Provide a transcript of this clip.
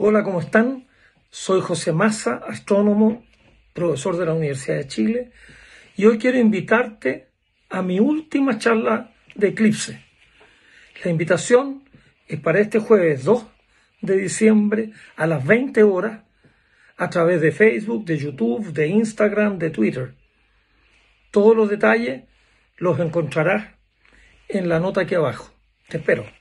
Hola, ¿cómo están? Soy José Massa, astrónomo, profesor de la Universidad de Chile, y hoy quiero invitarte a mi última charla de eclipse. La invitación es para este jueves 2 de diciembre a las 20 horas a través de Facebook, de YouTube, de Instagram, de Twitter. Todos los detalles los encontrarás en la nota aquí abajo. Te espero.